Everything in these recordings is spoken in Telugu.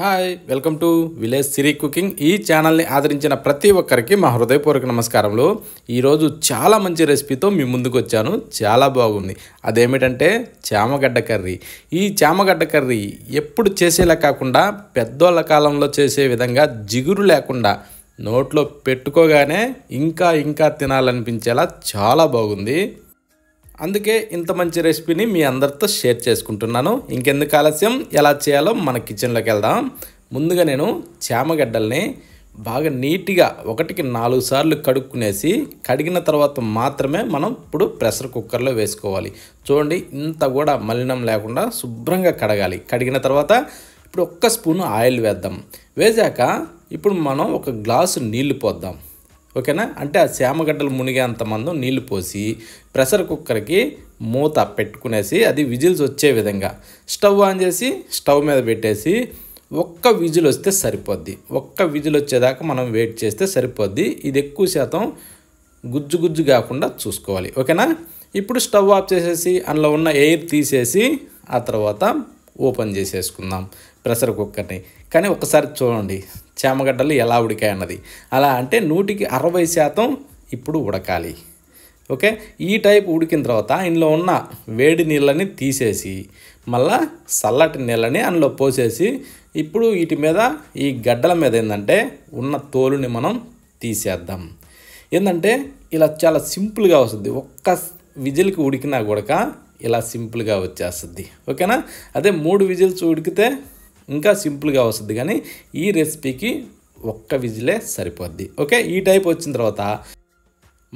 hi welcome to village Siri cooking ఈ ఛానల్ని ఆదరించిన ప్రతి ఒక్కరికి మా హృదయపూర్వక నమస్కారములు ఈరోజు చాలా మంచి రెసిపీతో మీ ముందుకు వచ్చాను చాలా బాగుంది అదేమిటంటే చామగడ్డ కర్రీ ఈ చామగడ్డ కర్రీ ఎప్పుడు చేసేలా కాకుండా పెద్దోళ్ళ కాలంలో చేసే విధంగా జిగురు లేకుండా నోట్లో పెట్టుకోగానే ఇంకా ఇంకా తినాలనిపించేలా చాలా బాగుంది అందుకే ఇంత మంచి రెసిపీని మీ అందరితో షేర్ చేసుకుంటున్నాను ఇంకెందుకు ఆలస్యం ఎలా చేయాలో మన కిచెన్లోకి వెళ్దాం ముందుగా నేను చేమగడ్డల్ని బాగా నీట్గా ఒకటికి నాలుగు సార్లు కడుక్కునేసి కడిగిన తర్వాత మాత్రమే మనం ఇప్పుడు ప్రెషర్ కుక్కర్లో వేసుకోవాలి చూడండి ఇంత కూడా మలినం లేకుండా శుభ్రంగా కడగాలి కడిగిన తర్వాత ఇప్పుడు ఒక్క స్పూన్ ఆయిల్ వేద్దాం వేసాక ఇప్పుడు మనం ఒక గ్లాసు నీళ్లు పోద్దాం ఓకేనా అంటే ఆ శామగడ్డలు మునిగేంత మందం నీళ్లు పోసి ప్రెషర్ కుక్కర్కి మూత పెట్టుకునేసి అది విజిల్స్ వచ్చే విధంగా స్టవ్ ఆన్ చేసి స్టవ్ మీద పెట్టేసి ఒక్క విజిల్ వస్తే సరిపోద్ది ఒక్క విజిల్ వచ్చేదాకా మనం వెయిట్ చేస్తే సరిపోద్ది ఇది ఎక్కువ శాతం గుజ్జు గుజ్జు కాకుండా చూసుకోవాలి ఓకేనా ఇప్పుడు స్టవ్ ఆఫ్ చేసేసి అందులో ఉన్న ఎయిర్ తీసేసి ఆ తర్వాత ఓపెన్ చేసేసుకుందాం ప్రెషర్ కుక్కర్ని కానీ ఒకసారి చూడండి చేమగడ్డలు ఎలా ఉడికాయన్నది అలా అంటే నూటికి అరవై శాతం ఇప్పుడు ఉడకాలి ఓకే ఈ టైప్ ఉడికిన తర్వాత ఇందులో ఉన్న వేడి నీళ్ళని తీసేసి మళ్ళా చల్లటి నీళ్ళని అందులో పోసేసి ఇప్పుడు వీటి మీద ఈ గడ్డల మీద ఏంటంటే ఉన్న తోలుని మనం తీసేద్దాం ఏంటంటే ఇలా చాలా సింపుల్గా వస్తుంది ఒక్క విజిల్కి ఉడికినా కూడా ఇలా సింపుల్గా వచ్చేస్తుంది ఓకేనా అదే మూడు విజిల్స్ ఉడికితే ఇంకా సింపుల్గా వస్తుంది కానీ ఈ రెసిపీకి ఒక్క విజిలే సరిపోద్ది ఓకే ఈ టైప్ వచ్చిన తర్వాత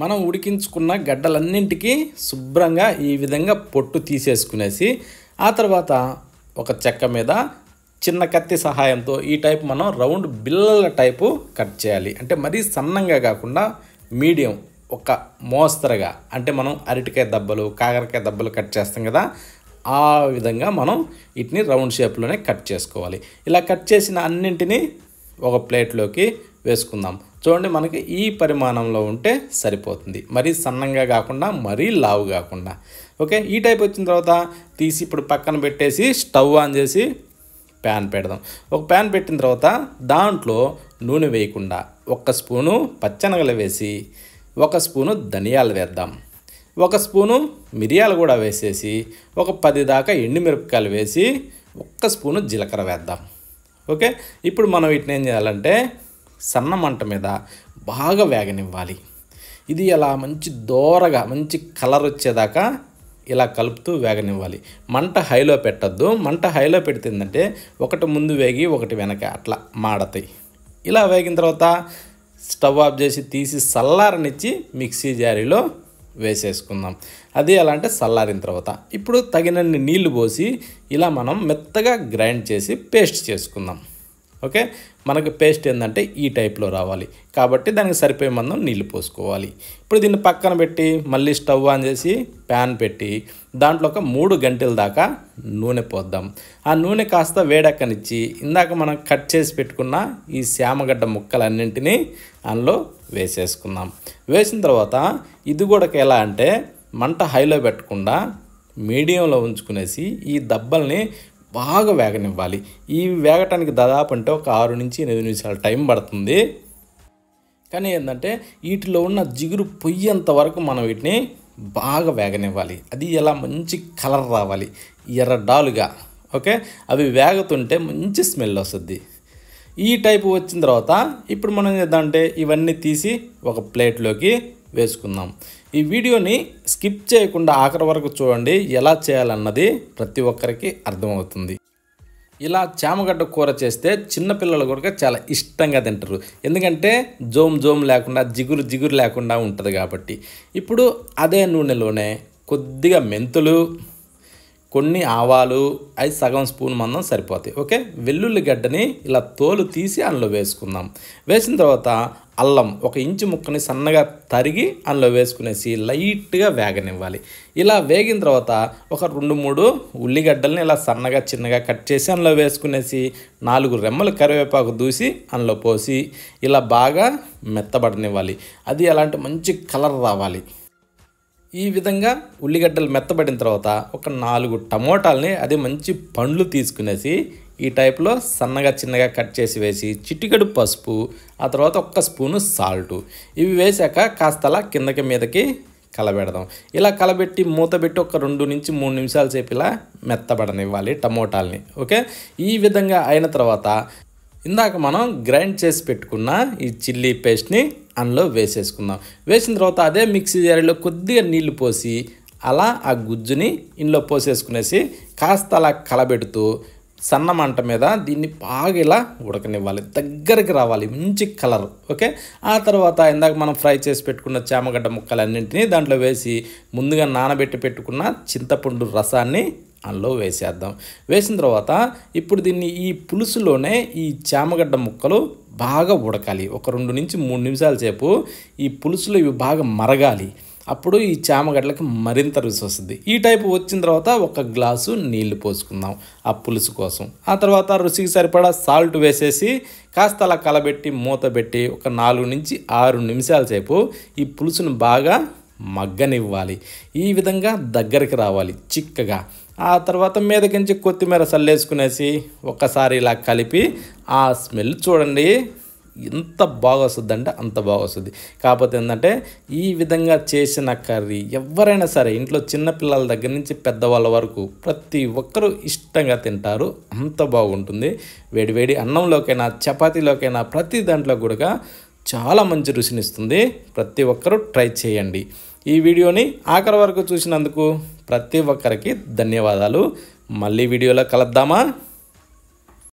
మనం ఉడికించుకున్న గడ్డలన్నింటికి శుభ్రంగా ఈ విధంగా పొట్టు తీసేసుకునేసి ఆ తర్వాత ఒక చెక్క మీద చిన్న కత్తి సహాయంతో ఈ టైప్ మనం రౌండ్ బిల్లల టైపు కట్ చేయాలి అంటే మరీ సన్నంగా కాకుండా మీడియం ఒక మోస్తరుగా అంటే మనం అరటికాయ దెబ్బలు కాకరకాయ దెబ్బలు కట్ చేస్తాం కదా ఆ విధంగా మనం వీటిని రౌండ్ షేప్లోనే కట్ చేసుకోవాలి ఇలా కట్ చేసిన అన్నింటినీ ఒక ప్లేట్లోకి వేసుకుందాం చూడండి మనకి ఈ పరిమాణంలో ఉంటే సరిపోతుంది మరీ సన్నంగా కాకుండా మరీ లావు కాకుండా ఓకే ఈ టైప్ వచ్చిన తర్వాత తీసి ఇప్పుడు పక్కన పెట్టేసి స్టవ్ ఆన్ చేసి ప్యాన్ పెడదాం ఒక ప్యాన్ పెట్టిన తర్వాత దాంట్లో నూనె వేయకుండా ఒక్క స్పూను పచ్చనగలు వేసి ఒక స్పూను ధనియాలు వేద్దాం ఒక స్పూను మిరియాలు కూడా వేసేసి ఒక పది దాకా ఎండుమిరపకాయలు వేసి ఒక్క స్పూను జీలకర్ర వేద్దాం ఓకే ఇప్పుడు మనం వీటిని ఏం చేయాలంటే సన్న మంట మీద బాగా వేగనివ్వాలి ఇది ఇలా మంచి దోరగా మంచి కలర్ వచ్చేదాకా ఇలా కలుపుతూ వేగనివ్వాలి మంట హైలో పెట్టద్దు మంట హైలో పెడుతుందంటే ఒకటి ముందు వేగి ఒకటి వెనక అట్లా మాడతాయి ఇలా వేగిన తర్వాత స్టవ్ ఆఫ్ చేసి తీసి సల్లారనిచ్చి మిక్సీ జారీలో వేసేసుకుందాం అది ఎలా అంటే చల్లారిన తర్వాత ఇప్పుడు తగినన్ని నీళ్లు పోసి ఇలా మనం మెత్తగా గ్రైండ్ చేసి పేస్ట్ చేసుకుందాం ఓకే మనకు పేస్ట్ ఏంటంటే ఈ టైప్లో రావాలి కాబట్టి దానికి సరిపోయే మందం నీళ్ళు పోసుకోవాలి ఇప్పుడు దీన్ని పక్కన పెట్టి మళ్ళీ స్టవ్ ఆన్ చేసి ప్యాన్ పెట్టి దాంట్లో ఒక మూడు గంటల దాకా నూనె పోద్దాం ఆ నూనె కాస్త వేడెక్కనిచ్చి ఇందాక మనం కట్ చేసి పెట్టుకున్న ఈ శామగడ్డ ముక్కలన్నింటినీ అందులో వేసేసుకుందాం వేసిన తర్వాత ఇది కూడా ఎలా అంటే మంట హైలో పెట్టకుండా మీడియంలో ఉంచుకునేసి ఈ దెబ్బల్ని బాగా వేగనివ్వాలి ఈ వేగటానికి దాదాపు అంటే ఒక ఆరు నుంచి ఎనిమిది నిమిషాలు టైం పడుతుంది కానీ ఏంటంటే వీటిలో ఉన్న జిగురు పొయ్యేంత వరకు మనం వీటిని బాగా వేగనివ్వాలి అది ఎలా మంచి కలర్ రావాలి ఎర్రడాలుగా ఓకే అవి వేగుతుంటే మంచి స్మెల్ వస్తుంది ఈ టైపు వచ్చిన తర్వాత ఇప్పుడు మనం ఏదంటే ఇవన్నీ తీసి ఒక ప్లేట్లోకి వేసుకుందాం ఈ వీడియోని స్కిప్ చేయకుండా ఆఖరి వరకు చూడండి ఎలా చేయాలన్నది ప్రతి ఒక్కరికి అర్థమవుతుంది ఇలా చామగడ్డ కూర చేస్తే చిన్నపిల్లలు కూడా చాలా ఇష్టంగా తింటారు ఎందుకంటే జోమ్ జోమ్ లేకుండా జిగురు జిగురు లేకుండా ఉంటుంది కాబట్టి ఇప్పుడు అదే నూనెలోనే కొద్దిగా మెంతులు కొన్ని ఆవాలు అది సగం స్పూన్ మందం సరిపోతాయి ఓకే వెల్లుల్లి గడ్డని ఇలా తోలు తీసి అందులో వేసుకుందాం వేసిన తర్వాత అల్లం ఒక ఇంచు ముక్కని సన్నగా తరిగి అందులో వేసుకునేసి లైట్గా వేగనివ్వాలి ఇలా వేగిన తర్వాత ఒక రెండు మూడు ఉల్లిగడ్డల్ని ఇలా సన్నగా చిన్నగా కట్ చేసి అందులో వేసుకునేసి నాలుగు రెమ్మలు కరివేపాకు దూసి అందులో పోసి ఇలా బాగా మెత్తబడనివ్వాలి అది అలాంటి మంచి కలర్ రావాలి ఈ విధంగా ఉల్లిగడ్డలు మెత్తబడిన తర్వాత ఒక నాలుగు టమోటాలని అదే మంచి పండ్లు తీసుకునేసి ఈ టైప్లో సన్నగా చిన్నగా కట్ చేసి వేసి చిటికెడు పసుపు ఆ తర్వాత ఒక్క స్పూను సాల్టు ఇవి వేసాక కాస్త అలా కిందకి మీదకి కలబెడదాం ఇలా కలబెట్టి మూతబెట్టి ఒక రెండు నుంచి మూడు నిమిషాల సేపు ఇలా మెత్తబడనివ్వాలి టమోటాలని ఓకే ఈ విధంగా అయిన తర్వాత ఇందాక మనం గ్రైండ్ చేసి పెట్టుకున్న ఈ చిల్లీ పేస్ట్ని అందులో వేసేసుకుందాం వేసిన తర్వాత అదే మిక్సీ జారీలో కొద్దిగా నీళ్లు పోసి అలా ఆ గుజ్జుని ఇందులో పోసేసుకునేసి కాస్త అలా కలబెడుతూ సన్న మంట మీద దీన్ని బాగా ఇలా ఉడకనివ్వాలి దగ్గరికి రావాలి మంచి కలర్ ఓకే ఆ తర్వాత ఇందాక మనం ఫ్రై చేసి పెట్టుకున్న చామగడ్డ ముక్కలన్నింటినీ దాంట్లో వేసి ముందుగా నానబెట్టి పెట్టుకున్న చింతపండు రసాన్ని అందులో వేసేద్దాం వేసిన తర్వాత ఇప్పుడు దీన్ని ఈ పులుసులోనే ఈ చామగడ్డ ముక్కలు బాగా ఉడకాలి ఒక రెండు నుంచి మూడు నిమిషాల సేపు ఈ పులుసులో ఇవి బాగా మరగాలి అప్పుడు ఈ చామగడ్డలకు మరింత రుచి వస్తుంది ఈ టైపు వచ్చిన తర్వాత ఒక గ్లాసు నీళ్లు పోసుకుందాం ఆ పులుసు కోసం ఆ తర్వాత రుచికి సరిపడా సాల్ట్ వేసేసి కాస్త అలా కలబెట్టి మూత పెట్టి ఒక నాలుగు నుంచి ఆరు నిమిషాల సేపు ఈ పులుసును బాగా మగ్గనివ్వాలి ఈ విధంగా దగ్గరికి రావాలి చిక్కగా ఆ తర్వాత మీదకించి కొత్తిమీర చల్లేసుకునేసి ఒకసారి ఇలా కలిపి ఆ స్మెల్ చూడండి ఎంత బాగా వస్తుంది అంటే అంత బాగా వస్తుంది కాకపోతే ఏంటంటే ఈ విధంగా చేసిన కర్రీ ఎవరైనా సరే ఇంట్లో చిన్నపిల్లల దగ్గర నుంచి పెద్దవాళ్ళ వరకు ప్రతి ఒక్కరూ ఇష్టంగా తింటారు అంత బాగుంటుంది వేడివేడి అన్నంలోకైనా చపాతీలోకైనా ప్రతి దాంట్లో కూడా చాలా మంచి రుచినిస్తుంది ప్రతి ఒక్కరూ ట్రై చేయండి ఈ వీడియోని ఆఖరి వరకు చూసినందుకు ప్రతి ఒక్కరికి ధన్యవాదాలు మళ్ళీ వీడియోలో కలుద్దామా